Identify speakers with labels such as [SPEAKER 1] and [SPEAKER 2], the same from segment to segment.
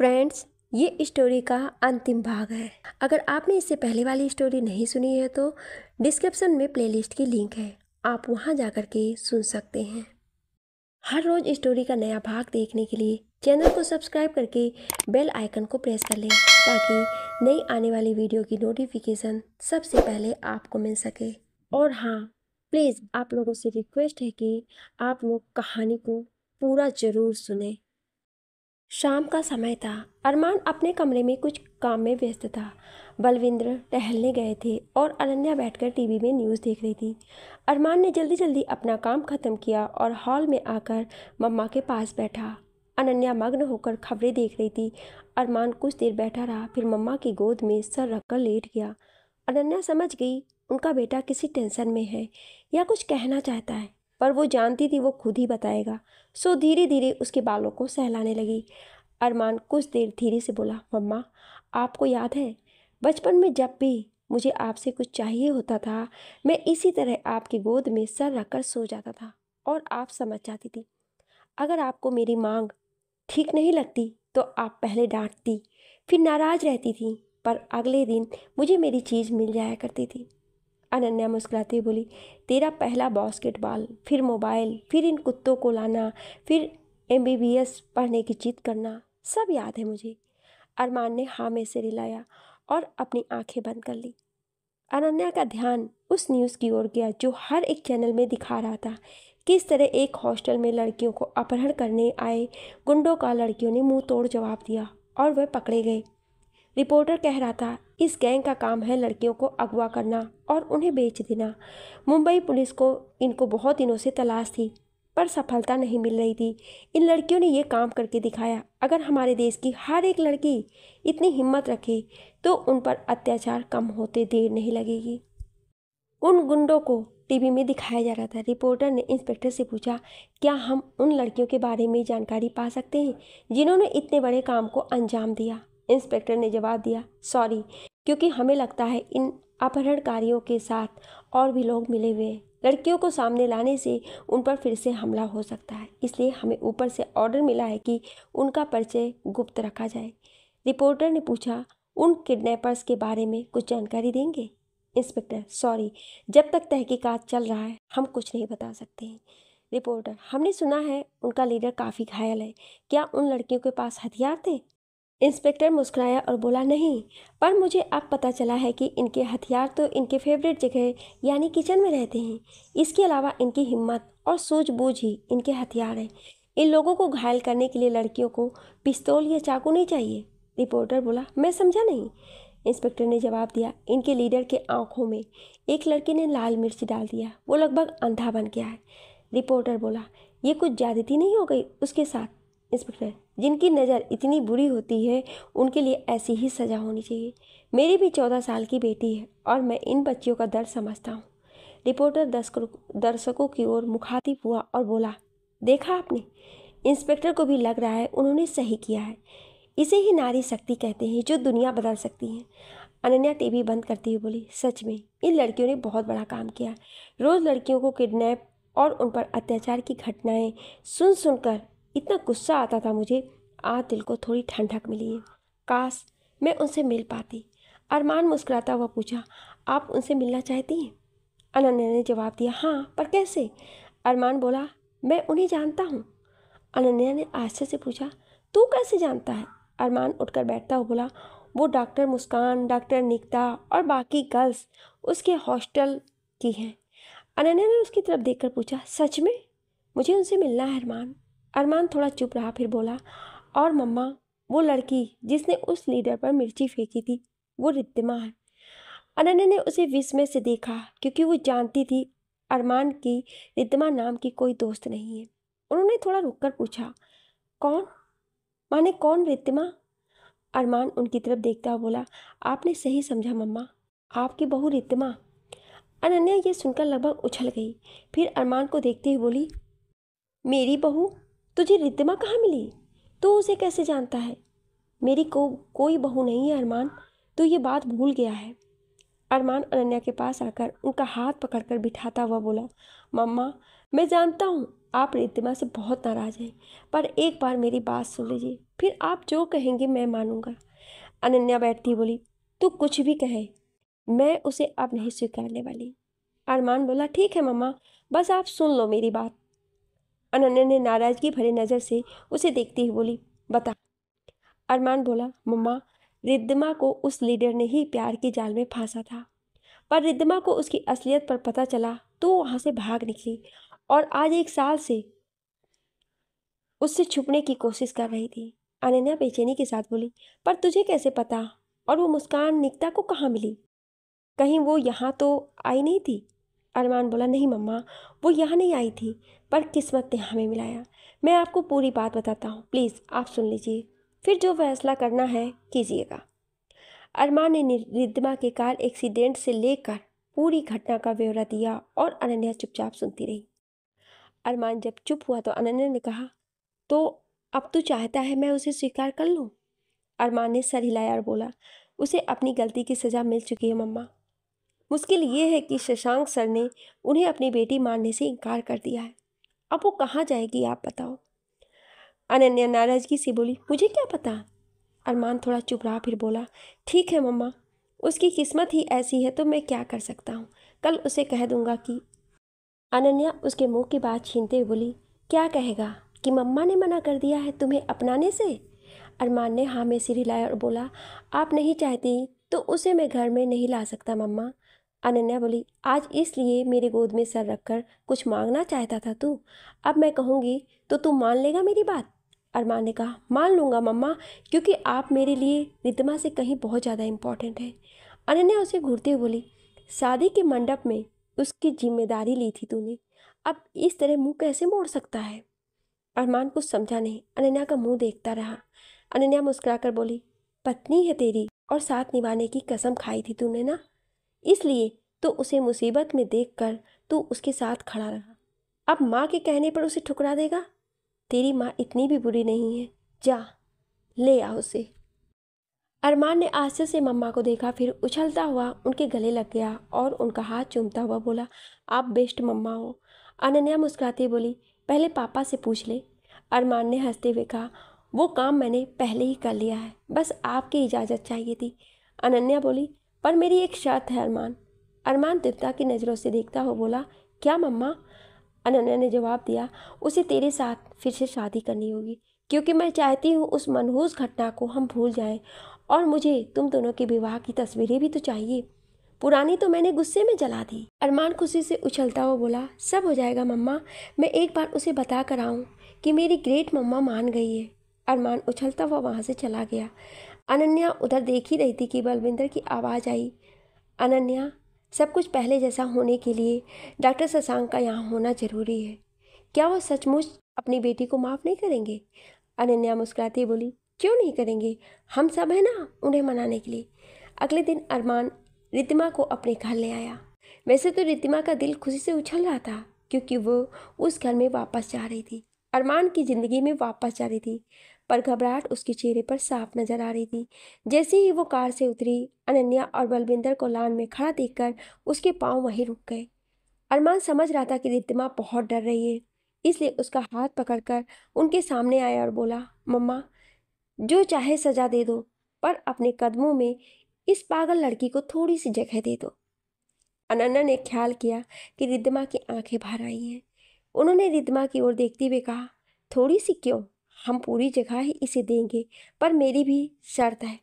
[SPEAKER 1] friends ये story का अंतिम भाग है अगर आपने इससे पहले वाली स्टोरी नहीं सुनी है तो डिस्क्रिप्शन में प्लेलिस्ट की लिंक है आप वहाँ जा कर के सुन सकते हैं हर रोज़ स्टोरी का नया भाग देखने के लिए चैनल को सब्सक्राइब करके बेल आइकन को प्रेस कर लें ताकि नई आने वाली वीडियो की नोटिफिकेशन सबसे पहले आपको मिल सके और हाँ प्लीज़ आप लोगों से रिक्वेस्ट है कि आप लोग कहानी को पूरा ज़रूर सुने शाम का समय था अरमान अपने कमरे में कुछ काम में व्यस्त था बलविंद्र टहलने गए थे और अनन्या बैठकर टीवी में न्यूज़ देख रही थी अरमान ने जल्दी जल्दी अपना काम ख़त्म किया और हॉल में आकर मम्मा के पास बैठा अनन्या मग्न होकर खबरें देख रही थी अरमान कुछ देर बैठा रहा फिर मम्मा की गोद में सर रखकर लेट गया अनन्या समझ गई उनका बेटा किसी टेंशन में है या कुछ कहना चाहता है पर वो जानती थी वो खुद ही बताएगा सो धीरे धीरे उसके बालों को सहलाने लगी अरमान कुछ देर धीरे से बोला मम्मा आपको याद है बचपन में जब भी मुझे आपसे कुछ चाहिए होता था मैं इसी तरह आपकी गोद में सर रखकर सो जाता था और आप समझ जाती थी अगर आपको मेरी मांग ठीक नहीं लगती तो आप पहले डांटती फिर नाराज़ रहती थी पर अगले दिन मुझे मेरी चीज़ मिल जाया करती थी अनन्या मुस्कुराते बोली तेरा पहला बास्केटबॉल फिर मोबाइल फिर इन कुत्तों को लाना फिर एम पढ़ने की जिद करना सब याद है मुझे अरमान ने हाँ में से रिलाया और अपनी आंखें बंद कर ली अनन्या का ध्यान उस न्यूज़ की ओर गया जो हर एक चैनल में दिखा रहा था किस तरह एक हॉस्टल में लड़कियों को अपहरण करने आए गुंडों का लड़कियों ने मुंह तोड़ जवाब दिया और वह पकड़े गए रिपोर्टर कह रहा था इस गैंग का काम है लड़कियों को अगवा करना और उन्हें बेच देना मुंबई पुलिस को इनको बहुत दिनों से तलाश थी पर सफलता नहीं मिल रही थी इन लड़कियों ने ये काम करके दिखाया अगर हमारे देश की हर एक लड़की इतनी हिम्मत रखे तो उन पर अत्याचार कम होते देर नहीं लगेगी उन गुंडों को टीवी में दिखाया जा रहा था रिपोर्टर ने इंस्पेक्टर से पूछा क्या हम उन लड़कियों के बारे में जानकारी पा सकते हैं जिन्होंने इतने बड़े काम को अंजाम दिया इंस्पेक्टर ने जवाब दिया सॉरी क्योंकि हमें लगता है इन अपहरणकारियों के साथ और भी लोग मिले हुए हैं लड़कियों को सामने लाने से उन पर फिर से हमला हो सकता है इसलिए हमें ऊपर से ऑर्डर मिला है कि उनका परिचय गुप्त रखा जाए रिपोर्टर ने पूछा उन किडनैपर्स के बारे में कुछ जानकारी देंगे इंस्पेक्टर सॉरी जब तक तहकीकात चल रहा है हम कुछ नहीं बता सकते हैं रिपोर्टर हमने सुना है उनका लीडर काफ़ी घायल है क्या उन लड़कियों के पास हथियार थे इंस्पेक्टर मुस्कुराया और बोला नहीं पर मुझे अब पता चला है कि इनके हथियार तो इनके फेवरेट जगह यानी किचन में रहते हैं इसके अलावा इनकी हिम्मत और सूझबूझ ही इनके हथियार हैं इन लोगों को घायल करने के लिए लड़कियों को पिस्तौल या चाकू नहीं चाहिए रिपोर्टर बोला मैं समझा नहीं इंस्पेक्टर ने जवाब दिया इनके लीडर के आंखों में एक लड़के ने लाल मिर्च डाल दिया वो लगभग अंधा बन गया है रिपोर्टर बोला ये कुछ ज़्यादती नहीं हो गई उसके साथ इंस्पेक्टर जिनकी नज़र इतनी बुरी होती है उनके लिए ऐसी ही सज़ा होनी चाहिए मेरी भी चौदह साल की बेटी है और मैं इन बच्चियों का दर्द समझता हूँ रिपोर्टर दर्शकों की ओर मुखातिब हुआ और बोला देखा आपने इंस्पेक्टर को भी लग रहा है उन्होंने सही किया है इसे ही नारी शक्ति कहते हैं जो दुनिया बदल सकती है अनन्या टीवी बंद करती हुई बोली सच में इन लड़कियों ने बहुत बड़ा काम किया रोज़ लड़कियों को किडनैप और उन पर अत्याचार की घटनाएं सुन सुनकर इतना गुस्सा आता था मुझे आज दिल को थोड़ी ठंडक मिली है काश मैं उनसे मिल पाती अरमान मुस्कुराता हुआ पूछा आप उनसे मिलना चाहती हैं अनन्या ने जवाब दिया हाँ पर कैसे अरमान बोला मैं उन्हें जानता हूँ अनन्या ने आश्चर्य से पूछा तू कैसे जानता है अरमान उठकर बैठता हुआ बोला वो डॉक्टर मुस्कान डॉक्टर निकता और बाकी गर्ल्स उसके हॉस्टल की हैं अनन्या ने उसकी तरफ देखकर पूछा सच में मुझे उनसे मिलना है अरमान अरमान थोड़ा चुप रहा फिर बोला और मम्मा वो लड़की जिसने उस लीडर पर मिर्ची फेंकी थी वो रिद्धिमा है अनन्या ने उसे विस्मय से देखा क्योंकि वो जानती थी अरमान की रिद्धिमा नाम की कोई दोस्त नहीं है उन्होंने थोड़ा रुककर पूछा कौन माने कौन रिद्धिमा अरमान उनकी तरफ देखता हुआ बोला आपने सही समझा मम्मा आपकी बहू रिद्धिमा अनन्या ये सुनकर लगभग उछल गई फिर अरमान को देखते हुए बोली मेरी बहू तुझे रिद्धिमा कहाँ मिली तो उसे कैसे जानता है मेरी को कोई बहू नहीं है अरमान तो ये बात भूल गया है अरमान अनन्या के पास आकर उनका हाथ पकड़कर बिठाता हुआ बोला मम्मा मैं जानता हूँ आप रिद्धिमा से बहुत नाराज़ हैं पर एक बार मेरी बात सुन लीजिए फिर आप जो कहेंगे मैं मानूंगा अनन्या बैठती बोली तू कुछ भी कहे मैं उसे अब नहीं स्वीकारने वाली अरमान बोला ठीक है मम्मा बस आप सुन लो मेरी बात अनन्या ने नाराज़गी भरे नज़र से उसे देखती हुई बोली बता अरमान बोला मम्मा रिद्धमा को उस लीडर ने ही प्यार के जाल में फांसा था पर रिद्धमा को उसकी असलियत पर पता चला तो वहाँ से भाग निकली और आज एक साल से उससे छुपने की कोशिश कर रही थी अनन्या बेचैनी के साथ बोली पर तुझे कैसे पता और वो मुस्कान निकता को कहाँ मिली कहीं वो यहाँ तो आई नहीं थी अरमान बोला नहीं मम्मा वो यहाँ नहीं आई थी पर किस्मत ने हमें मिलाया मैं आपको पूरी बात बताता हूँ प्लीज़ आप सुन लीजिए फिर जो फैसला करना है कीजिएगा अरमान ने रिद्धिमा के कार एक्सीडेंट से लेकर पूरी घटना का ब्यौरा दिया और अनन्या चुपचाप सुनती रही अरमान जब चुप हुआ तो अनन्या ने कहा तो अब तू चाहता है मैं उसे स्वीकार कर लूँ अरमान ने सर हिलाया और बोला उसे अपनी गलती की सज़ा मिल चुकी है मम्मा मुश्किल ये है कि शशांक सर ने उन्हें अपनी बेटी मारने से इनकार कर दिया है अब वो कहाँ जाएगी आप बताओ अनन्या नाराजगी से बोली मुझे क्या पता अरमान थोड़ा चुप रहा फिर बोला ठीक है मम्मा उसकी किस्मत ही ऐसी है तो मैं क्या कर सकता हूँ कल उसे कह दूँगा कि अनन्या उसके मुंह की बात छीनते हुए बोली क्या कहेगा कि मम्मा ने मना कर दिया है तुम्हें अपनाने से अरमान ने हाँ में सिर हिलाया और बोला आप नहीं चाहती तो उसे मैं घर में नहीं ला सकता मम्मा अनन्या बोली आज इसलिए मेरे गोद में सर रखकर कुछ मांगना चाहता था तू अब मैं कहूँगी तो तू मान लेगा मेरी बात अरमान ने कहा मान लूँगा मम्मा क्योंकि आप मेरे लिए रिद्धमा से कहीं बहुत ज़्यादा इम्पॉर्टेंट है अनन्या उसे घूरते हुए बोली शादी के मंडप में उसकी जिम्मेदारी ली थी तूने अब इस तरह मुंह कैसे मोड़ सकता है अरमान कुछ समझा नहीं अनन्या का मुंह देखता रहा अनन्या मुस्कुराकर बोली पत्नी है तेरी और साथ निभाने की कसम खाई थी तूने ना इसलिए तो उसे मुसीबत में देख कर तू उसके साथ खड़ा रहा अब माँ के कहने पर उसे ठुकरा देगा तेरी माँ इतनी भी बुरी नहीं है जा ले आ उसे अरमान ने आश्चर्य से मम्मा को देखा फिर उछलता हुआ उनके गले लग गया और उनका हाथ चूमता हुआ बोला आप बेस्ट मम्मा हो अनन्या मुस्कुराती बोली पहले पापा से पूछ ले अरमान ने हंसते हुए कहा वो काम मैंने पहले ही कर लिया है बस आपकी इजाज़त चाहिए थी अनन्या बोली पर मेरी एक शर्त है अरमान अरमान दिव्ता की नज़रों से देखता हो बोला क्या मम्मा अनन्या ने जवाब दिया उसे तेरे साथ फिर से शादी करनी होगी क्योंकि मैं चाहती हूँ उस मनहूस घटना को हम भूल जाएं और मुझे तुम दोनों के विवाह की तस्वीरें भी तो चाहिए पुरानी तो मैंने गुस्से में जला दी अरमान खुशी से उछलता हुआ बोला सब हो जाएगा मम्मा मैं एक बार उसे बता कर आऊँ कि मेरी ग्रेट मम्मा मान गई है अरमान उछलता हुआ वहाँ से चला गया अनन्या उधर देख ही रही थी कि बलविंदर की आवाज़ आई अनन्या सब कुछ पहले जैसा होने के लिए डॉक्टर शशांक का यहाँ होना ज़रूरी है क्या वो सचमुच अपनी बेटी को माफ़ नहीं करेंगे अनन्या मुस्कुराती बोली क्यों नहीं करेंगे हम सब हैं ना उन्हें मनाने के लिए अगले दिन अरमान रितिमा को अपने घर ले आया वैसे तो रितिमा का दिल खुशी से उछल रहा था क्योंकि वो उस घर में वापस जा रही थी अरमान की ज़िंदगी में वापस जा रही थी पर घबराहट उसके चेहरे पर साफ नजर आ रही थी जैसे ही वो कार से उतरी अनन्या और बलविंदर को लान में खड़ा देखकर उसके पाँव वहीं रुक गए अरमान समझ रहा था कि रिद्धिमा बहुत डर रही है इसलिए उसका हाथ पकड़कर उनके सामने आया और बोला मम्मा जो चाहे सजा दे दो पर अपने कदमों में इस पागल लड़की को थोड़ी सी जगह दे दो अनन्या ने ख्याल किया कि रिद्धिमा की आंखें भर आई हैं उन्होंने रिद्धमा की ओर देखते हुए कहा थोड़ी सी क्यों हम पूरी जगह ही इसे देंगे पर मेरी भी शर्त है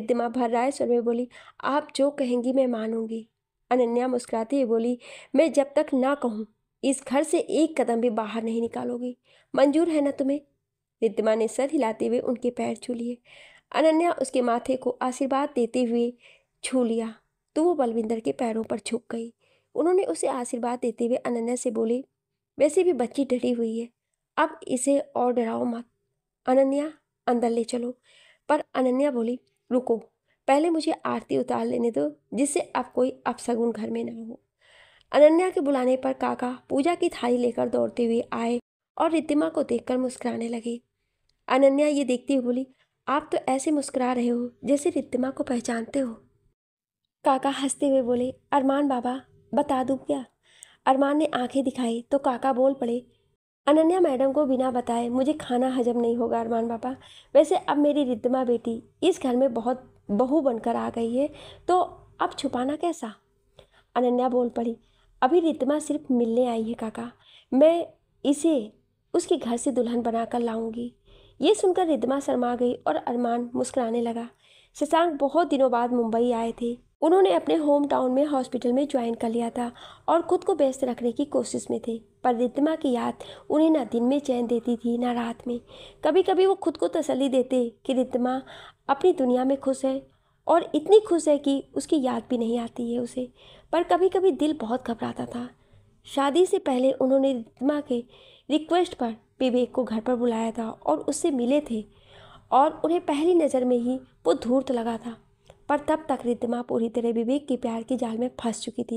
[SPEAKER 1] भर भर्राए स्वर में बोली आप जो कहेंगी मैं मानूंगी अनन्या मुस्कुराते हुए बोली मैं जब तक ना कहूँ इस घर से एक कदम भी बाहर नहीं निकालोगी मंजूर है ना तुम्हें रिद्धिमा ने सर हिलाते हुए उनके पैर छू लिए अनन्या उसके माथे को आशीर्वाद देते हुए छू लिया तो वो बलविंदर के पैरों पर छुप गई उन्होंने उसे आशीर्वाद देते हुए अनन्या से बोली वैसे भी बच्ची डरी हुई है अब इसे और डराओ मत अनन्या अंदर ले चलो पर अनन्या बोली रुको पहले मुझे आरती उतार लेने दो जिससे अब कोई अपसगुन घर में ना हो अनन्या के बुलाने पर काका पूजा की थाली लेकर दौड़ते हुए आए और रितिमा को देखकर मुस्कुराने लगे अनन्या ये देखती हुई बोली आप तो ऐसे मुस्कुरा रहे हो जैसे रितिमा को पहचानते हो काका हंसते हुए बोले अरमान बाबा बता दूँ क्या अरमान ने आंखें दिखाई तो काका बोल पड़े अनन्या मैडम को बिना बताए मुझे खाना हजम नहीं होगा अरमान पापा वैसे अब मेरी रिद्धमा बेटी इस घर में बहुत बहू बनकर आ गई है तो अब छुपाना कैसा अनन्या बोल पड़ी अभी रिद्धमा सिर्फ मिलने आई है काका मैं इसे उसके घर से दुल्हन बनाकर लाऊंगी ये सुनकर रिद्धमा शर्मा गई और अरमान मुस्कुराने लगा शशांक बहुत दिनों बाद मुंबई आए थे उन्होंने अपने होम टाउन में हॉस्पिटल में ज्वाइन कर लिया था और खुद को व्यस्त रखने की कोशिश में थे पर रिद्धिमा की याद उन्हें ना दिन में चैन देती थी ना रात में कभी कभी वो खुद को तसली देते कि रिद्धिमा अपनी दुनिया में खुश है और इतनी खुश है कि उसकी याद भी नहीं आती है उसे पर कभी कभी दिल बहुत घबराता था शादी से पहले उन्होंने रिद्धिमा के रिक्वेस्ट पर विवेक को घर पर बुलाया था और उससे मिले थे और उन्हें पहली नज़र में ही वो धूर्त लगा था पर तब तक रिद्धिमा पूरी तरह विवेक के प्यार के जाल में फंस चुकी थी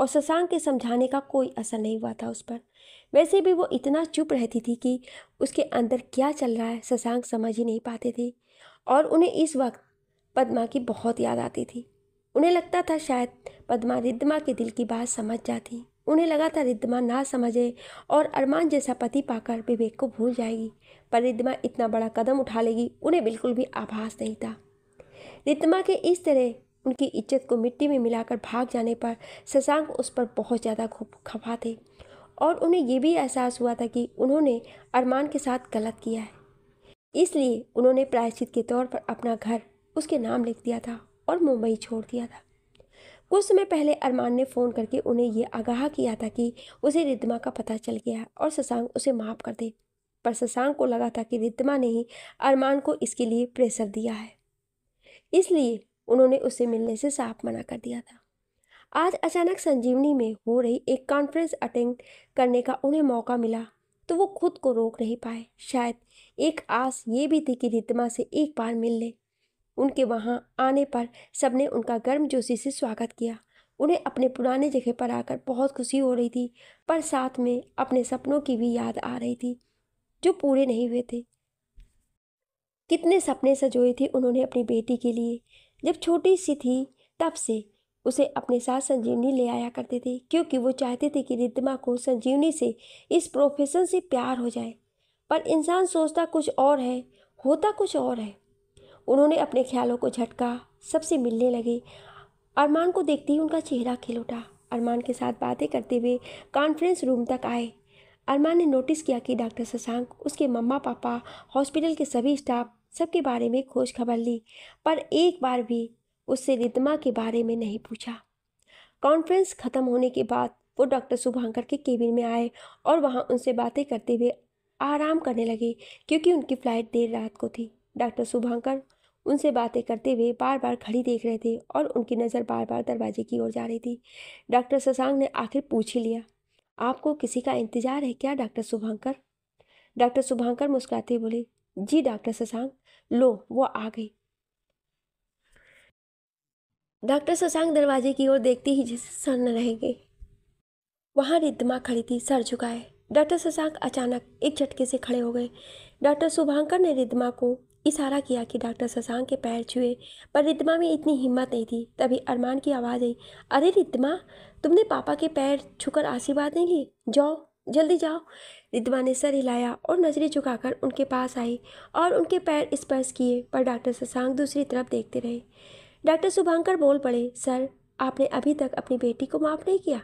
[SPEAKER 1] और शशांक के समझाने का कोई असर नहीं हुआ था उस पर वैसे भी वो इतना चुप रहती थी कि उसके अंदर क्या चल रहा है शशांक समझ ही नहीं पाते थे और उन्हें इस वक्त पदमा की बहुत याद आती थी उन्हें लगता था शायद पदमा रिद्धमा के दिल की बात समझ जाती उन्हें लगा था रिद्धमा ना समझे और अरमान जैसा पति पाकर विवेक को भूल जाएगी पर रिद्धमा इतना बड़ा कदम उठा लेगी उन्हें बिल्कुल भी आभास नहीं था रितमा के इस तरह उनकी इज्जत को मिट्टी में मिलाकर भाग जाने पर शशांक उस पर बहुत ज़्यादा खफा थे और उन्हें यह भी एहसास हुआ था कि उन्होंने अरमान के साथ गलत किया है इसलिए उन्होंने प्रायश्चित के तौर पर अपना घर उसके नाम लिख दिया था और मुंबई छोड़ दिया था कुछ समय पहले अरमान ने फ़ोन करके उन्हें ये आगाह किया था कि उसे रिद्मा का पता चल गया है और शशांक उसे माफ़ कर दे पर शशांक को लगा था कि रिद्मा ने ही अरमान को इसके लिए प्रेशर दिया है इसलिए उन्होंने उसे मिलने से साफ मना कर दिया था आज अचानक संजीवनी में हो रही एक कॉन्फ्रेंस अटेंड करने का उन्हें मौका मिला तो वो खुद को रोक नहीं पाए शायद एक आस ये भी थी कि रितमा से एक बार मिल ले उनके वहाँ आने पर सबने उनका गर्म जोशी से स्वागत किया उन्हें अपने पुराने जगह पर आकर बहुत खुशी हो रही थी पर साथ में अपने सपनों की भी याद आ रही थी जो पूरे नहीं हुए थे कितने सपने सजोए थे उन्होंने अपनी बेटी के लिए जब छोटी सी थी तब से उसे अपने साथ संजीवनी ले आया करते थे क्योंकि वो चाहते थे कि रिद्धिमा को संजीवनी से इस प्रोफेशन से प्यार हो जाए पर इंसान सोचता कुछ और है होता कुछ और है उन्होंने अपने ख्यालों को झटका सबसे मिलने लगे अरमान को देखते ही उनका चेहरा खिल उठा अरमान के साथ बातें करते हुए कॉन्फ्रेंस रूम तक आए अरमान ने नोटिस किया कि डॉक्टर शशांक उसके मम्मा पापा हॉस्पिटल के सभी स्टाफ सबके बारे में खोज खबर ली पर एक बार भी उससे रिदमा के बारे में नहीं पूछा कॉन्फ्रेंस ख़त्म होने के बाद वो डॉक्टर शुभांकर के केबिन में आए और वहाँ उनसे बातें करते हुए आराम करने लगे क्योंकि उनकी फ़्लाइट देर रात को थी डॉक्टर शुभांकर उनसे बातें करते हुए बार बार खड़ी देख रहे थे और उनकी नज़र बार बार दरवाजे की ओर जा रही थी डॉक्टर शशांक ने आखिर पूछ ही लिया आपको किसी का इंतजार है क्या डॉक्टर शुभांकर डॉक्टर शुभांकर मुस्कुराते बोले जी डॉक्टर शशांक लो वो आ गई डॉक्टर शशांक दरवाजे की ओर देखते ही जैसे सन्न रह गए वहाँ रिद्धमा खड़ी थी सर झुकाए डॉक्टर शशांक अचानक एक झटके से खड़े हो गए डॉक्टर शुभांकर ने रिद्धमा को इशारा किया कि डॉक्टर शशांक के पैर छुए पर रिद्धमा में इतनी हिम्मत नहीं थी तभी अरमान की आवाज़ आई अरे रिद्धमा तुमने पापा के पैर छूकर आशीर्वाद नहीं ली जाओ जल्दी जाओ रिद्वा ने सर हिलाया और नज़रें झुकाकर उनके पास आई और उनके पैर स्पर्श किए पर डॉक्टर शशांक दूसरी तरफ देखते रहे डॉक्टर शुभांकर बोल पड़े सर आपने अभी तक अपनी बेटी को माफ़ नहीं किया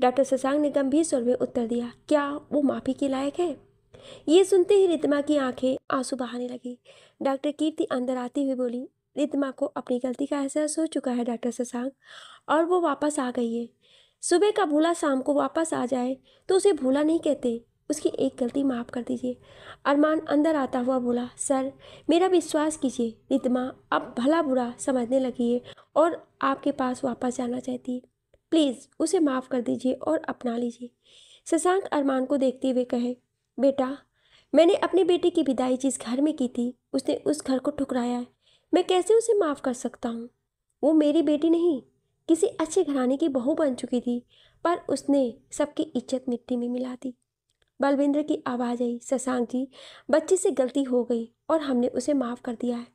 [SPEAKER 1] डॉक्टर शशांक ने गंभीर स्वर में उत्तर दिया क्या वो माफ़ी के लायक है ये सुनते ही रिद्मा की आंखें आंसू बहाने लगी डॉक्टर कीर्ति अंदर आती हुई बोली रिद्मा को अपनी गलती का एहसास हो चुका है डॉक्टर शशांक और वो वापस आ गई है सुबह का भूला शाम को वापस आ जाए तो उसे भूला नहीं कहते उसकी एक गलती माफ़ कर दीजिए अरमान अंदर आता हुआ बोला सर मेरा विश्वास कीजिए रिदमा अब भला बुरा समझने लगी है और आपके पास वापस जाना चाहती है प्लीज़ उसे माफ़ कर दीजिए और अपना लीजिए शशांक अरमान को देखते हुए कहे बेटा मैंने अपने बेटे की विदाई जिस घर में की थी उसने उस घर को ठुकराया है मैं कैसे उसे माफ़ कर सकता हूँ वो मेरी बेटी नहीं किसी अच्छे घराने की बहू बन चुकी थी पर उसने सबकी इज्जत मिट्टी में मिला दी बलविंद्र की आवाज़ आई शशांक जी बच्चे से गलती हो गई और हमने उसे माफ़ कर दिया है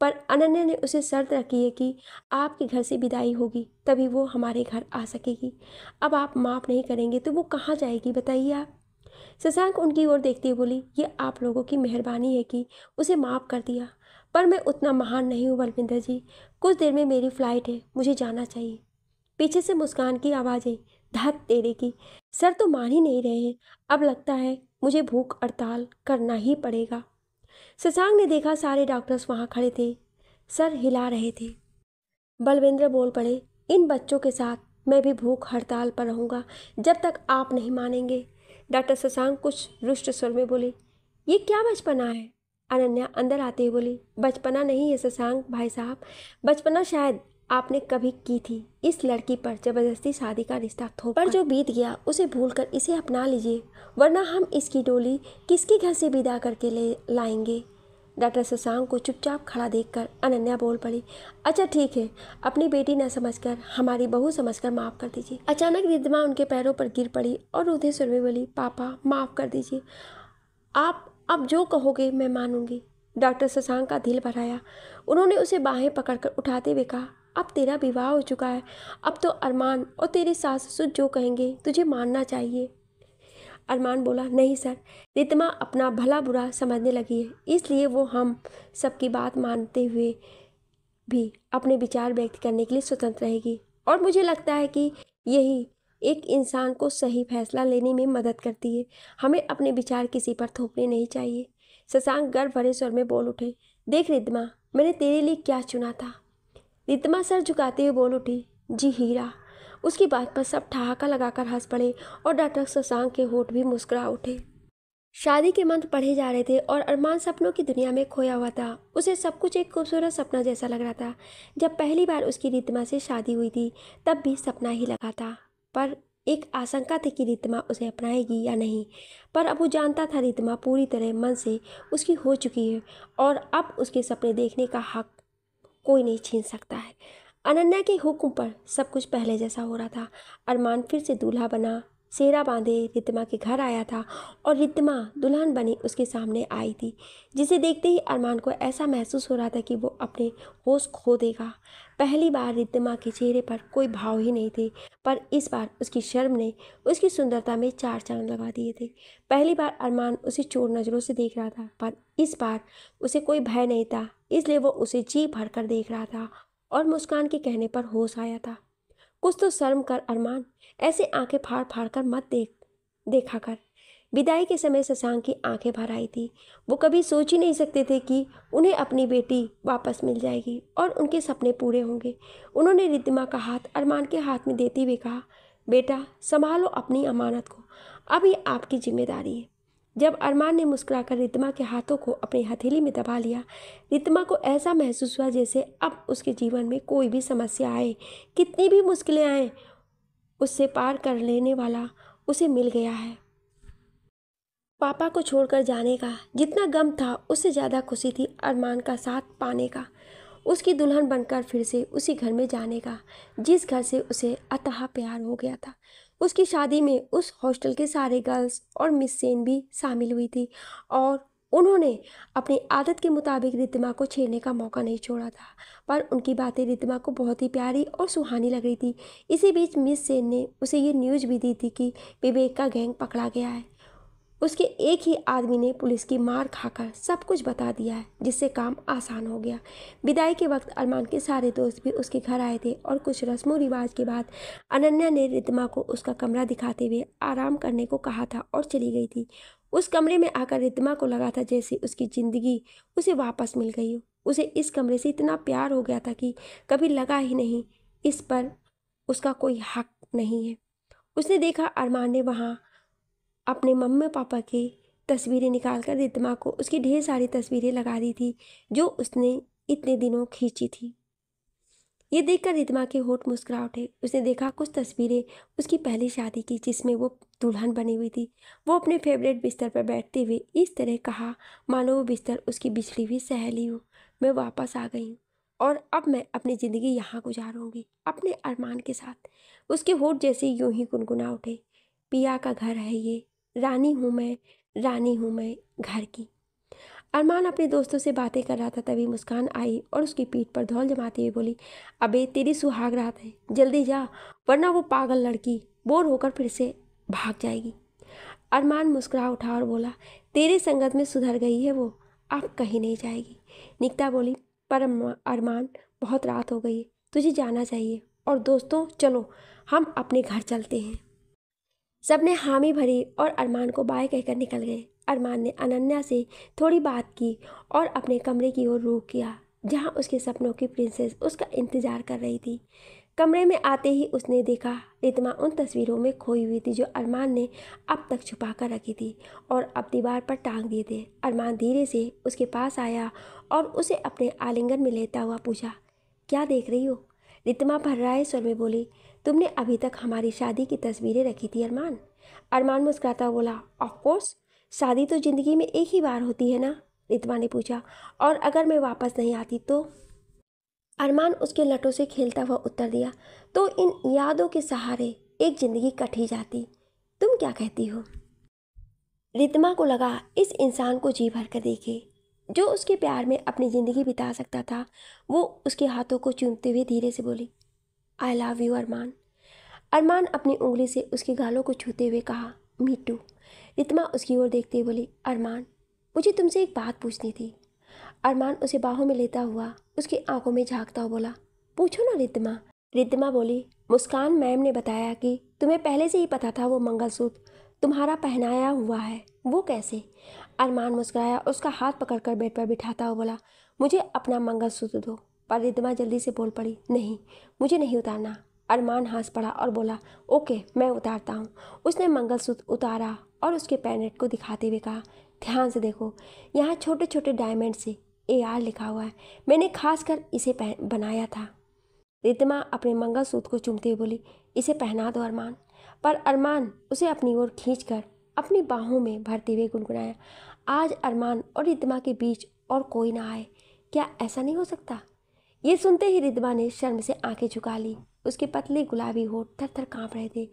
[SPEAKER 1] पर अनन्या ने उसे शर्त रखी है कि आपके घर से विदाई होगी तभी वो हमारे घर आ सकेगी अब आप माफ़ नहीं करेंगे तो वो कहाँ जाएगी बताइए आप शशांक उनकी ओर देखते हुए बोली ये आप लोगों की मेहरबानी है कि उसे माफ़ कर दिया पर मैं उतना महान नहीं हूँ बलविंदर जी कुछ देर में मेरी फ़्लाइट है मुझे जाना चाहिए पीछे से मुस्कान की आवाज़ आई धत तेरे की सर तो मान ही नहीं रहे हैं अब लगता है मुझे भूख हड़ताल करना ही पड़ेगा शशांक ने देखा सारे डॉक्टर्स वहाँ खड़े थे सर हिला रहे थे बलवेंद्र बोल पड़े इन बच्चों के साथ मैं भी भूख हड़ताल पर रहूँगा जब तक आप नहीं मानेंगे डॉक्टर शशांक कुछ रुष्ट स्वर में बोले ये क्या बचपना है अनन्या अंदर आते हुए बोली बचपना नहीं है शशांक भाई साहब बचपना शायद आपने कभी की थी इस लड़की पर जबरदस्ती शादी का रिश्ता थोप पर जो बीत गया उसे भूलकर इसे अपना लीजिए वरना हम इसकी डोली किसके घर से विदा करके ले लाएंगे डॉक्टर शशांक को चुपचाप खड़ा देखकर अनन्या बोल पड़ी अच्छा ठीक है अपनी बेटी न समझकर हमारी बहू समझकर माफ़ कर दीजिए अचानक रिद्धिमा उनके पैरों पर गिर पड़ी और रूधे सुर में बोली पापा माफ़ कर दीजिए आप आप जो कहोगे मैं मानूंगी डॉक्टर शशांक का दिल भराया उन्होंने उसे बाहें पकड़कर उठाते हुए कहा अब तेरा विवाह हो चुका है अब तो अरमान और तेरे सास ससुर जो कहेंगे तुझे मानना चाहिए अरमान बोला नहीं सर रितमा अपना भला बुरा समझने लगी है इसलिए वो हम सबकी बात मानते हुए भी अपने विचार व्यक्त करने के लिए स्वतंत्र रहेगी और मुझे लगता है कि यही एक इंसान को सही फैसला लेने में मदद करती है हमें अपने विचार किसी पर थोपने नहीं चाहिए शशांक गर्व भरे स्वर में बोल उठे देख रिद्मा मैंने तेरे लिए क्या चुना था रिद्मा सर झुकाते हुए बोल उठी जी हीरा उसकी बात पर सब ठहाका लगाकर हंस पड़े और डॉक्टर शशांक के होठ भी मुस्कुरा उठे शादी के मंत्र पढ़े जा रहे थे और अरमान सपनों की दुनिया में खोया हुआ था उसे सब कुछ एक खूबसूरत सपना जैसा लग रहा था जब पहली बार उसकी रिद्मा से शादी हुई थी तब भी सपना ही लगा था पर एक आशंका थी कि रितिमा उसे अपनाएगी या नहीं पर अब वो जानता था रितिमा पूरी तरह मन से उसकी हो चुकी है और अब उसके सपने देखने का हक कोई नहीं छीन सकता है अनन्या के हुक्म पर सब कुछ पहले जैसा हो रहा था अरमान फिर से दूल्हा बना सेहरा बांधे रितमा के घर आया था और रिद्धमा दुल्हन बनी उसके सामने आई थी जिसे देखते ही अरमान को ऐसा महसूस हो रहा था कि वो अपने होश खो देगा पहली बार रितमा के चेहरे पर कोई भाव ही नहीं थे पर इस बार उसकी शर्म ने उसकी सुंदरता में चार चांद लगा दिए थे पहली बार अरमान उसे चोर नज़रों से देख रहा था पर इस बार उसे कोई भय नहीं था इसलिए वो उसे जी भर कर देख रहा था और मुस्कान के कहने पर होश आया था कुछ तो शर्म कर अरमान ऐसे आंखें फाड़ फाड़ कर मत देख देखा कर विदाई के समय शशांक की आंखें भर आई थी वो कभी सोच ही नहीं सकते थे कि उन्हें अपनी बेटी वापस मिल जाएगी और उनके सपने पूरे होंगे उन्होंने रिद्धिमा का हाथ अरमान के हाथ में देते हुए कहा बेटा संभालो अपनी अमानत को अब ये आपकी जिम्मेदारी है जब अरमान ने मुस्कुराकर रितमा के हाथों को अपनी हथेली में दबा लिया रितमा को ऐसा महसूस हुआ जैसे अब उसके जीवन में कोई भी समस्या आए कितनी भी मुश्किलें आएँ उससे पार कर लेने वाला उसे मिल गया है पापा को छोड़कर जाने का जितना गम था उससे ज़्यादा खुशी थी अरमान का साथ पाने का उसकी दुल्हन बनकर फिर से उसी घर में जाने का जिस घर से उसे अतः प्यार हो गया था उसकी शादी में उस हॉस्टल के सारे गर्ल्स और मिस सेन भी शामिल हुई थी और उन्होंने अपनी आदत के मुताबिक रितिमा को छेड़ने का मौका नहीं छोड़ा था पर उनकी बातें रितिमा को बहुत ही प्यारी और सुहानी लग रही थी इसी बीच मिस सेन ने उसे ये न्यूज़ भी दी थी कि विवेक का गैंग पकड़ा गया है उसके एक ही आदमी ने पुलिस की मार खाकर सब कुछ बता दिया है जिससे काम आसान हो गया विदाई के वक्त अरमान के सारे दोस्त भी उसके घर आए थे और कुछ रस्म रिवाज के बाद अनन्या ने रितिमा को उसका कमरा दिखाते हुए आराम करने को कहा था और चली गई थी उस कमरे में आकर रिद्धिमा को लगा था जैसे उसकी ज़िंदगी उसे वापस मिल गई हो उसे इस कमरे से इतना प्यार हो गया था कि कभी लगा ही नहीं इस पर उसका कोई हक नहीं है उसने देखा अरमान ने वहाँ अपने मम्मी पापा की तस्वीरें निकाल कर रिद्धिमा को उसकी ढेर सारी तस्वीरें लगा दी थी जो उसने इतने दिनों खींची थी ये देखकर रिद्मा के होठ मुस्कुरा उठे उसने देखा कुछ तस्वीरें उसकी पहली शादी की जिसमें वो दुल्हन बनी हुई थी वो अपने फेवरेट बिस्तर पर बैठते हुए इस तरह कहा मानो वो बिस्तर उसकी बिछड़ी हुई सहेली हो मैं वापस आ गई हूँ और अब मैं अपनी ज़िंदगी यहाँ गुजारूँगी अपने अरमान के साथ उसके होठ जैसे यूं ही गुनगुना उठे पिया का घर है ये रानी हूँ मैं रानी हूँ मैं घर की अरमान अपने दोस्तों से बातें कर रहा था तभी मुस्कान आई और उसकी पीठ पर धौल जमाती हुई बोली अबे तेरी सुहाग रात है जल्दी जा वरना वो पागल लड़की बोर होकर फिर से भाग जाएगी अरमान मुस्कुरा उठा और बोला तेरे संगत में सुधर गई है वो अब कहीं नहीं जाएगी निकता बोली पर अरमान बहुत रात हो गई तुझे जाना चाहिए और दोस्तों चलो हम अपने घर चलते हैं सबने हामी भरी और अरमान को बाय कहकर निकल गए अरमान ने अनन्या से थोड़ी बात की और अपने कमरे की ओर रुख किया जहाँ उसके सपनों की प्रिंसेस उसका इंतज़ार कर रही थी कमरे में आते ही उसने देखा रितमा उन तस्वीरों में खोई हुई थी जो अरमान ने अब तक छुपा कर रखी थी और अब दीवार पर टांग दिए थे अरमान धीरे से उसके पास आया और उसे अपने आलिंगन में लेता हुआ पूछा क्या देख रही हो रितमा भर्राए स्वर में बोली तुमने अभी तक हमारी शादी की तस्वीरें रखी थी अरमान अरमान मुस्कुराता बोला ऑफकोर्स शादी तो ज़िंदगी में एक ही बार होती है ना रितवा ने पूछा और अगर मैं वापस नहीं आती तो अरमान उसके लटों से खेलता हुआ उत्तर दिया तो इन यादों के सहारे एक ज़िंदगी कट ही जाती तुम क्या कहती हो रितमा को लगा इस इंसान को जी भर कर देखे जो उसके प्यार में अपनी ज़िंदगी बिता सकता था वो उसके हाथों को चूमते हुए धीरे से बोली आई लव यू अरमान अरमान अपनी उंगली से उसके गालों को छूते हुए कहा मीटू रितमा उसकी ओर देखते हुए बोली अरमान मुझे तुमसे एक बात पूछनी थी अरमान उसे बाहों में लेता हुआ उसकी आंखों में झांकता हुआ बोला पूछो ना रितमा रितमा बोली मुस्कान मैम ने बताया कि तुम्हें पहले से ही पता था वो मंगलसूत्र तुम्हारा पहनाया हुआ है वो कैसे अरमान मुस्कराया उसका हाथ पकड़कर बेड पर बिठाता हुआ बोला मुझे अपना मंगलसूत्र दो पर रिदमा जल्दी से बोल पड़ी नहीं मुझे नहीं उतारना अरमान हंस पड़ा और बोला ओके मैं उतारता हूँ उसने मंगलसूत्र उतारा और उसके पैनेट को दिखाते हुए कहा ध्यान से देखो यहाँ छोटे छोटे डायमंड से ए आर लिखा हुआ है मैंने खास कर इसे पहन बनाया था रितिमा अपने मंगलसूत्र को चूमते हुए बोली इसे पहना दो अरमान पर अरमान उसे अपनी ओर खींच कर अपनी बाहों में भरते हुए गुनगुनाया आज अरमान और रितिमा के बीच और कोई ना आए क्या ऐसा नहीं हो सकता ये सुनते ही रिदमा ने शर्म से आंखें झुका ली उसके पतले गुलाबी होठ थर थर काँप रहे थे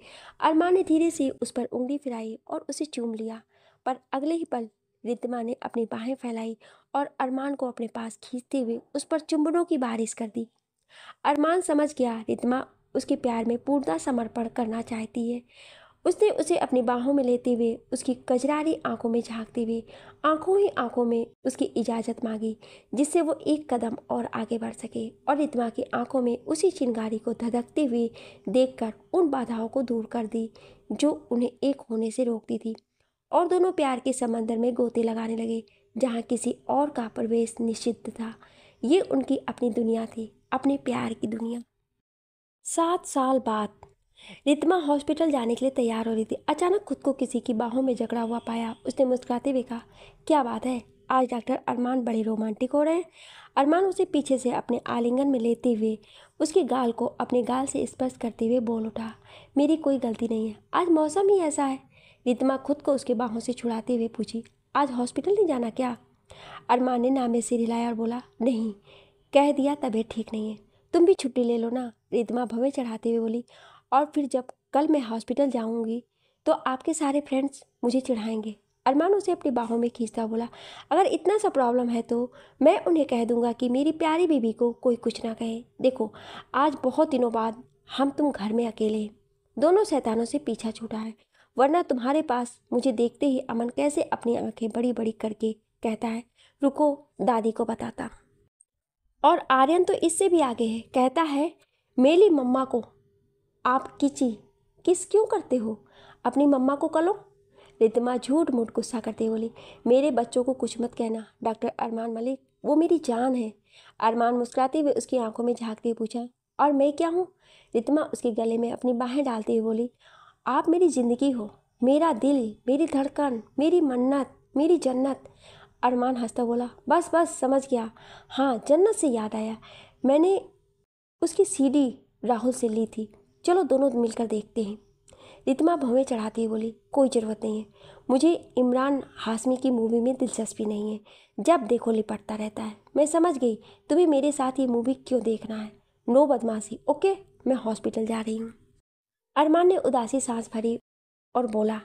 [SPEAKER 1] अरमान ने धीरे से उस पर उंगली फिराई और उसे चूम लिया पर अगले ही पल रिद्धिमा ने अपनी बाहें फैलाई और अरमान को अपने पास खींचते हुए उस पर चुंबनों की बारिश कर दी अरमान समझ गया रिद्धिमा उसके प्यार में पूर्णता समर्पण करना चाहती है उसने उसे अपनी बाहों में लेते हुए उसकी कजरारी आंखों में झांकते हुए आंखों ही आंखों में उसकी इजाज़त मांगी जिससे वो एक कदम और आगे बढ़ सके और रितमा की आंखों में उसी चिंगारी को धधकते हुए देखकर उन बाधाओं को दूर कर दी जो उन्हें एक होने से रोकती थी और दोनों प्यार के समंदर में गोते लगाने लगे जहाँ किसी और का प्रवेश निषिद्ध था ये उनकी अपनी दुनिया थी अपने प्यार की दुनिया सात साल बाद रितमा हॉस्पिटल जाने के लिए तैयार हो रही थी अचानक खुद को किसी की बाहों में जकड़ा हुआ पाया उसने मुस्कुराते हुए कहा क्या बात है आज डॉक्टर अरमान बड़े रोमांटिक हो रहे हैं अरमान उसे पीछे से अपने आलिंगन में लेते हुए उसके गाल को अपने गाल से स्पर्श करते हुए बोल उठा मेरी कोई गलती नहीं है आज मौसम ही ऐसा है रितिमा खुद को उसके बाहों से छुड़ाते हुए पूछी आज हॉस्पिटल नहीं जाना क्या अरमान ने नामे से हिलाया और बोला नहीं कह दिया तबीयत ठीक नहीं है तुम भी छुट्टी ले लो ना रितमा भवे चढ़ाते हुए बोली और फिर जब कल मैं हॉस्पिटल जाऊंगी तो आपके सारे फ्रेंड्स मुझे चिढ़ाएंगे अरमान उसे अपनी बाहों में खींचता बोला अगर इतना सा प्रॉब्लम है तो मैं उन्हें कह दूंगा कि मेरी प्यारी बीबी को कोई कुछ ना कहे देखो आज बहुत दिनों बाद हम तुम घर में अकेले दोनों शैतानों से पीछा छूटा है वरना तुम्हारे पास मुझे देखते ही अमन कैसे अपनी आंखें बड़ी बड़ी करके कहता है रुको दादी को बताता और आर्यन तो इससे भी आगे है कहता है मेरी मम्मा को आप किची किस क्यों करते हो अपनी मम्मा को कलो रितिमा झूठ मूठ गुस्सा करते बोली मेरे बच्चों को कुछ मत कहना डॉक्टर अरमान मलिक वो मेरी जान है अरमान मुस्कुराते हुए उसकी आंखों में झाँकते पूछा और मैं क्या हूँ रितिमा उसके गले में अपनी बाहें डालते हुए बोली आप मेरी ज़िंदगी हो मेरा दिल मेरी धड़कन मेरी मन्नत मेरी जन्नत अरमान हंसता बोला बस बस समझ गया हाँ जन्नत से याद आया मैंने उसकी सीडी राहुल से ली थी चलो दोनों मिलकर देखते हैं रितमा भवें चढ़ाती है बोली कोई ज़रूरत नहीं है मुझे इमरान हाशमी की मूवी में दिलचस्पी नहीं है जब देखो लिपटता रहता है मैं समझ गई तुम्हें मेरे साथ ये मूवी क्यों देखना है नो बदमाशी ओके मैं हॉस्पिटल जा रही हूँ अरमान ने उदासी सांस भरी और बोला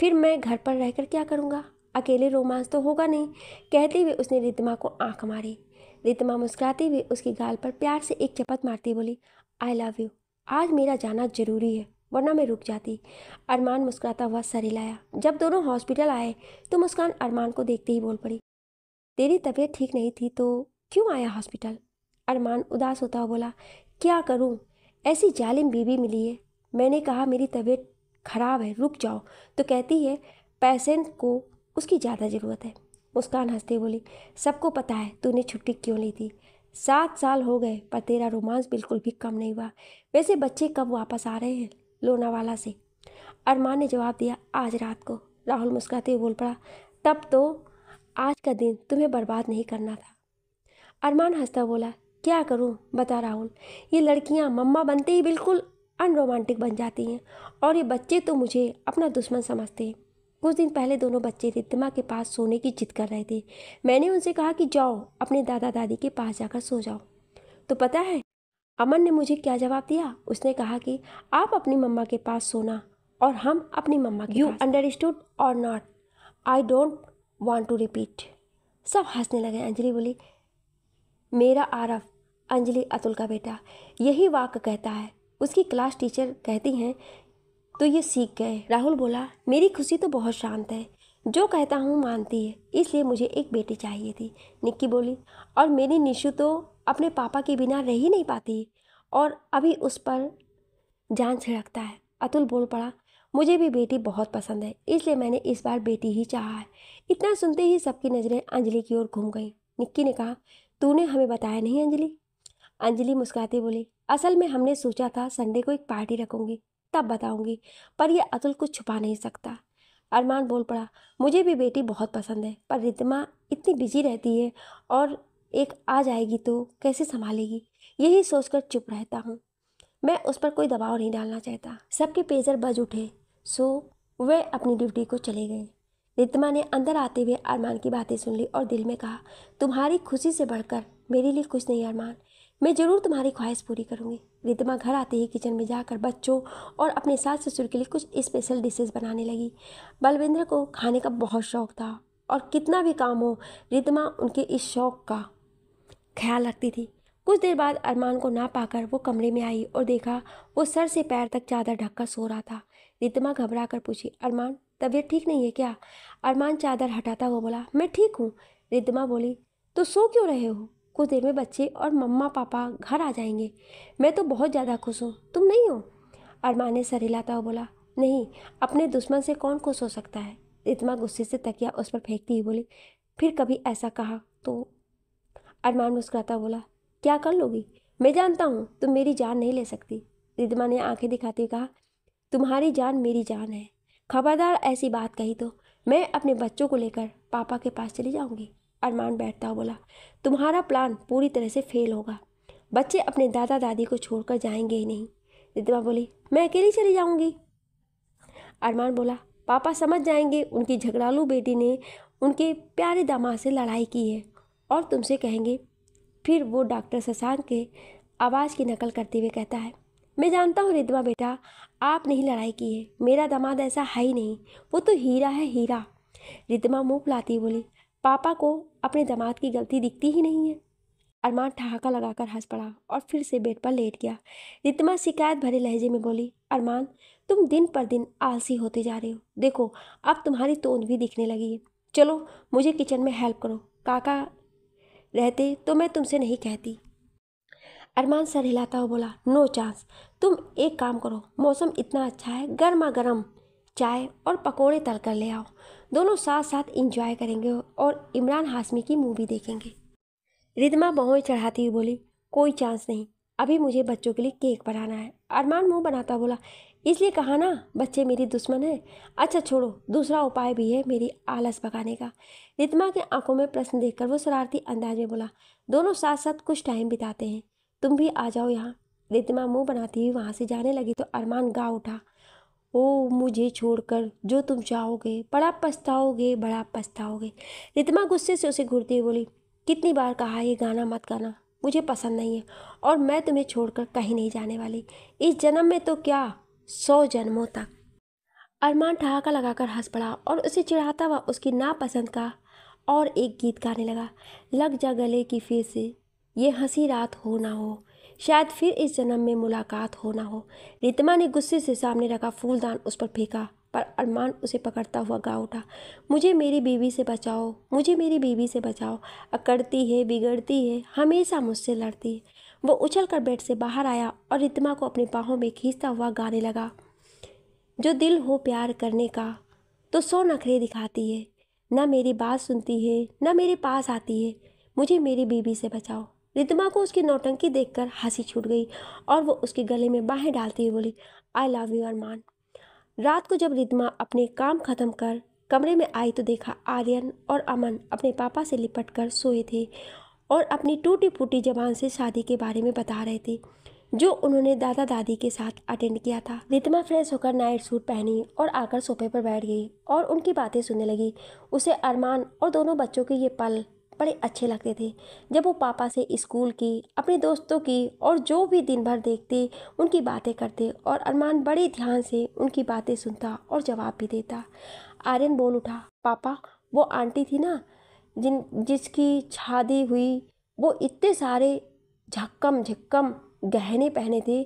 [SPEAKER 1] फिर मैं घर पर रहकर क्या करूँगा अकेले रोमांस तो होगा नहीं कहते हुए उसने रितिमा को आंख मारी रितिमा मुस्कुराती हुई उसकी गाल पर प्यार से एक चपत मारती बोली आई लव यू आज मेरा जाना जरूरी है वरना मैं रुक जाती अरमान मुस्कुराता हुआ सर हिलाया जब दोनों हॉस्पिटल आए तो मुस्कान अरमान को देखते ही बोल पड़ी तेरी तबीयत ठीक नहीं थी तो क्यों आया हॉस्पिटल अरमान उदास होता हुआ बोला क्या करूं ऐसी जालिम बीबी मिली है मैंने कहा मेरी तबीयत ख़राब है रुक जाओ तो कहती है पेशेंट को उसकी ज़्यादा ज़रूरत है मुस्कान हंसते बोली सबको पता है तूने छुट्टी क्यों ली थी सात साल हो गए पर तेरा रोमांस बिल्कुल भी कम नहीं हुआ वैसे बच्चे कब वापस आ रहे हैं लोनावाला से अरमान ने जवाब दिया आज रात को राहुल मुस्कुराते हुए बोल पड़ा तब तो आज का दिन तुम्हें बर्बाद नहीं करना था अरमान हंसता बोला क्या करूं बता राहुल ये लड़कियां मम्मा बनते ही बिल्कुल अनरोमांटिक बन जाती हैं और ये बच्चे तो मुझे अपना दुश्मन समझते हैं कुछ दिन पहले दोनों बच्चे रिद्धिमा के पास सोने की जिद कर रहे थे मैंने उनसे कहा कि जाओ अपने दादा दादी के पास जाकर सो जाओ तो पता है अमन ने मुझे क्या जवाब दिया उसने कहा कि आप अपनी मम्मा के पास सोना और हम अपनी मम्मा यू अंडरस्टूड और not I don't want to repeat सब हंसने लगे अंजलि बोली मेरा आरफ अंजलि अतुल का बेटा यही वाक्य कहता है उसकी क्लास टीचर कहती हैं तो ये सीख गए राहुल बोला मेरी खुशी तो बहुत शांत है जो कहता हूँ मानती है इसलिए मुझे एक बेटी चाहिए थी निक्की बोली और मेरी निशु तो अपने पापा के बिना रह ही नहीं पाती और अभी उस पर जान छिड़कता है अतुल बोल पड़ा मुझे भी बेटी बहुत पसंद है इसलिए मैंने इस बार बेटी ही चाहा है इतना सुनते ही सबकी नज़रें अंजलि की ओर घूम गईं निक्की ने कहा तूने हमें बताया नहीं अंजलि अंजलि मुस्कुराती बोली असल में हमने सोचा था संडे को एक पार्टी रखूँगी तब बताऊंगी पर यह अतुल कुछ छुपा नहीं सकता अरमान बोल पड़ा मुझे भी बेटी बहुत पसंद है पर रिद्धिमा इतनी बिजी रहती है और एक आ जाएगी तो कैसे संभालेगी यही सोचकर चुप रहता हूँ मैं उस पर कोई दबाव नहीं डालना चाहता सबके पेजर बज उठे सो वे अपनी ड्यूटी को चले गए रिद्धिमा ने अंदर आते हुए अरमान की बातें सुन ली और दिल में कहा तुम्हारी खुशी से बढ़कर मेरे लिए कुछ नहीं अरमान मैं ज़रूर तुम्हारी ख्वाहिश पूरी करूँगी रिद्धिमा घर आते ही किचन में जाकर बच्चों और अपने सास ससुर के लिए कुछ स्पेशल डिशेज़ बनाने लगी बलविंद्र को खाने का बहुत शौक था और कितना भी काम हो रिद्धिमा उनके इस शौक का ख्याल रखती थी कुछ देर बाद अरमान को ना पाकर वो कमरे में आई और देखा वो सर से पैर तक चादर ढककर सो रहा था रिद्धिमा घबरा कर पूछी अरमान तबीयत ठीक नहीं है क्या अरमान चादर हटाता हुआ बोला मैं ठीक हूँ रिद्धिमा बोली तो सो क्यों रहे हो कुछ देर में बच्चे और मम्मा पापा घर आ जाएंगे मैं तो बहुत ज़्यादा खुश हूँ तुम नहीं हो अरमान ने सर हिलाता हुआ बोला नहीं अपने दुश्मन से कौन खुश हो सकता है इतना गुस्से से तकिया उस पर फेंकती ही बोली फिर कभी ऐसा कहा तो अरमान मुस्कुराता बोला क्या कर लोगी मैं जानता हूँ तुम मेरी जान नहीं ले सकती रिदमा ने आंखें दिखाते हुए कहा तुम्हारी जान मेरी जान है खबरदार ऐसी बात कही तो मैं अपने बच्चों को लेकर पापा के पास चली जाऊँगी अरमान बैठता बोला तुम्हारा प्लान पूरी तरह से फेल होगा बच्चे अपने दादा दादी को छोड़कर जाएंगे ही नहीं रितिमा बोली मैं अकेली चली जाऊंगी अरमान बोला पापा समझ जाएंगे उनकी झगड़ालू बेटी ने उनके प्यारे दामाद से लड़ाई की है और तुमसे कहेंगे फिर वो डॉक्टर शशांक के आवाज़ की नकल करते हुए कहता है मैं जानता हूँ रिदमा बेटा आप नहीं लड़ाई की है मेरा दामाद ऐसा है ही नहीं वो तो हीरा है हीरा रिदमा मुँह फुलाती बोली पापा को अपने दामाद की गलती दिखती ही नहीं है अरमान ठहाका लगाकर हंस पड़ा और फिर से बेड पर लेट गया रितमा शिकायत भरे लहजे में बोली अरमान तुम दिन पर दिन आलसी होते जा रहे हो देखो अब तुम्हारी तोंद भी दिखने लगी है चलो मुझे किचन में हेल्प करो काका रहते तो मैं तुमसे नहीं कहती अरमान सर हिलाता हुआ बोला नो चांस तुम एक काम करो मौसम इतना अच्छा है गर्मा गर्म चाय और पकौड़े तल कर ले आओ दोनों साथ साथ इंजॉय करेंगे और इमरान हाशमी की मूवी देखेंगे रिदमा बहुएँ चढ़ाती हुई बोली कोई चांस नहीं अभी मुझे बच्चों के लिए केक बनाना है अरमान मुंह बनाता बोला इसलिए कहा ना बच्चे मेरी दुश्मन है अच्छा छोड़ो दूसरा उपाय भी है मेरी आलस भगाने का रितमा के आंखों में प्रश्न देखकर वो शरारती अंदाज में बोला दोनों साथ साथ कुछ टाइम बिताते हैं तुम भी आ जाओ यहाँ रितमा मुंह बनाती हुई वहाँ से जाने लगी तो अरमान गा उठा ओ मुझे छोड़कर जो तुम चाहोगे बड़ा पछताओगे बड़ा पछताओगे रितमा गुस्से से उसे घूरती हुई बोली कितनी बार कहा ये गाना मत गाना मुझे पसंद नहीं है और मैं तुम्हें छोड़कर कहीं नहीं जाने वाली इस जन्म में तो क्या सौ जन्मों तक अरमान ठहाका लगाकर हंस पड़ा और उसे चिढ़ाता हुआ उसकी नापसंद का और एक गीत गाने लगा लग जा गले की फिर से ये हंसी रात हो ना हो शायद फिर इस जन्म में मुलाकात होना हो रितमा ने गुस्से से सामने रखा फूलदान उस पर फेंका पर अरमान उसे पकड़ता हुआ गा उठा मुझे मेरी बीवी से बचाओ मुझे मेरी बीवी से बचाओ अकड़ती है बिगड़ती है हमेशा मुझसे लड़ती है वो उछल कर बेड से बाहर आया और रितमा को अपनी बाहों में खींचता हुआ गाने लगा जो दिल हो प्यार करने का तो सौ नखरे दिखाती है ना मेरी बात सुनती है ना मेरे पास आती है मुझे मेरी बीवी से बचाओ रिद्धिमा को उसकी नौटंकी देखकर हंसी छूट गई और वो उसके गले में बाहें डालते हुए बोली आई लव यू अरमान रात को जब रिद्धिमा अपने काम खत्म कर कमरे में आई तो देखा आर्यन और अमन अपने पापा से लिपट कर सोए थे और अपनी टूटी फूटी जबान से शादी के बारे में बता रहे थे जो उन्होंने दादा दादी के साथ अटेंड किया था रितमा फ्रेश होकर नाइट सूट पहनी और आकर सोफे पर बैठ गई और उनकी बातें सुनने लगी उसे अरमान और दोनों बच्चों के ये पल बड़े अच्छे लगते थे जब वो पापा से स्कूल की अपने दोस्तों की और जो भी दिन भर देखते उनकी बातें करते और अरमान बड़े ध्यान से उनकी बातें सुनता और जवाब भी देता आर्यन बोल उठा पापा वो आंटी थी ना जिन जिसकी शादी हुई वो इतने सारे झक्कम झक्कम गहने पहने थे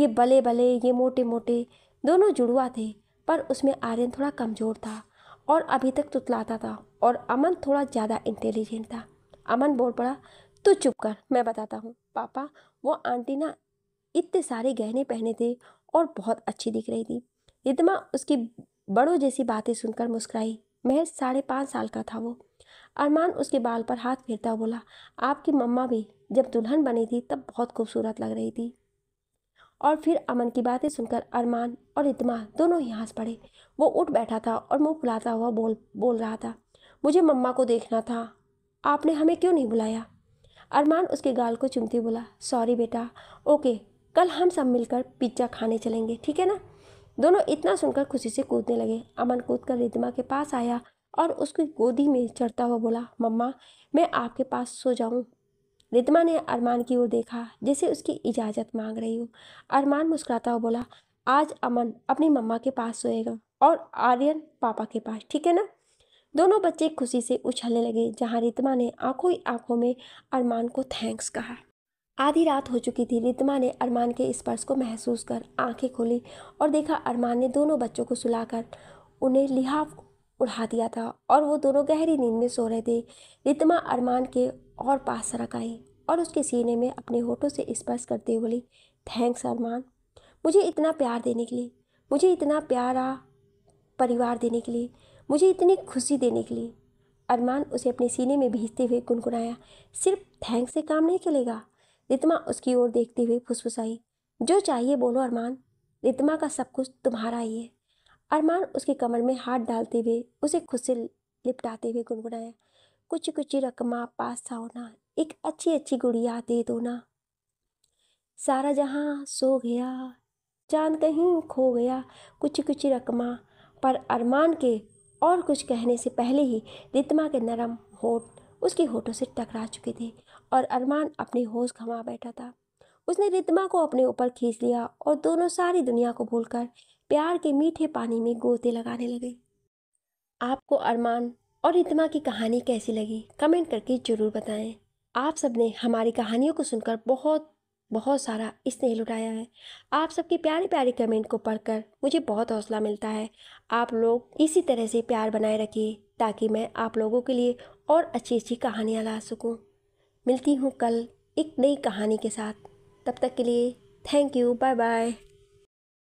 [SPEAKER 1] ये बले बले ये मोटे मोटे दोनों जुड़वा थे पर उसमें आर्यन थोड़ा कमज़ोर था और अभी तक तुतलाता था और अमन थोड़ा ज़्यादा इंटेलिजेंट था अमन बोल पड़ा तो चुप कर मैं बताता हूँ पापा वो आंटी ना इतने सारे गहने पहने थे और बहुत अच्छी दिख रही थी रिदमा उसकी बड़ों जैसी बातें सुनकर मुस्कुराई महज साढ़े पाँच साल का था वो अरमान उसके बाल पर हाथ फेरता बोला आपकी मम्मा भी जब दुल्हन बनी थी तब बहुत खूबसूरत लग रही थी और फिर अमन की बातें सुनकर अरमान और इतमा दोनों ही हंस पड़े वो उठ बैठा था और मुंह फुलाता हुआ बोल बोल रहा था मुझे मम्मा को देखना था आपने हमें क्यों नहीं बुलाया अरमान उसके गाल को चुमते बोला सॉरी बेटा ओके कल हम सब मिलकर पिज्ज़ा खाने चलेंगे ठीक है ना दोनों इतना सुनकर खुशी से कूदने लगे अमन कूद कर रिद्धिमा के पास आया और उसकी गोदी में चढ़ता हुआ बोला मम्मा मैं आपके पास सो जाऊँ रिद्मा ने अरमान की ओर देखा जैसे उसकी इजाज़त मांग रही हो अरमान मुस्कुराता हुआ बोला आज अमन अपनी मम्मा के पास सोएगा और आर्यन पापा के पास ठीक है ना दोनों बच्चे खुशी से उछलने लगे जहाँ रितमा ने आंखों ही आंखों में अरमान को थैंक्स कहा आधी रात हो चुकी थी रितमा ने अरमान के स्पर्श को महसूस कर आंखें खोली और देखा अरमान ने दोनों बच्चों को सुलाकर उन्हें लिहाफ उड़ा दिया था और वो दोनों गहरी नींद में सो रहे थे रितमा अरमान के और पास सड़क आई और उसके सीने में अपने होठों से स्पर्श करते हुए बोली थैंक्स अरमान मुझे इतना प्यार देने के लिए मुझे इतना प्यारा परिवार देने के लिए मुझे इतनी खुशी देने के लिए अरमान उसे अपने सीने में भेजते हुए गुनगुनाया सिर्फ थैंक्स से काम नहीं चलेगा रितमा उसकी ओर देखते हुए फुसफुसाई जो चाहिए बोलो अरमान रितमा का सब कुछ तुम्हारा ही है अरमान उसके कमर में हाथ डालते हुए उसे खुद से लिपटाते हुए गुनगुनाया कुछ कुछ रकमा पास ना एक अच्छी अच्छी गुड़िया दे दो ना सारा जहाँ सो गया चांद कहीं खो गया कुछ कुछ रकमा पर अरमान के और कुछ कहने से पहले ही रितमा के नरम होठ उसके होठों से टकरा चुके थे और अरमान अपने होश घमा बैठा था उसने रितमा को अपने ऊपर खींच लिया और दोनों सारी दुनिया को भूलकर प्यार के मीठे पानी में गोते लगाने लगे आपको अरमान और इतमा की कहानी कैसी लगी कमेंट करके ज़रूर बताएं आप सब ने हमारी कहानियों को सुनकर बहुत बहुत सारा स्नेह लुटाया है आप सबके प्यारे प्यारे कमेंट को पढ़कर मुझे बहुत हौसला मिलता है आप लोग इसी तरह से प्यार बनाए रखिए ताकि मैं आप लोगों के लिए और अच्छी अच्छी कहानियाँ ला सकूँ मिलती हूँ कल एक नई कहानी के साथ तब तक के लिए थैंक यू बाय बाय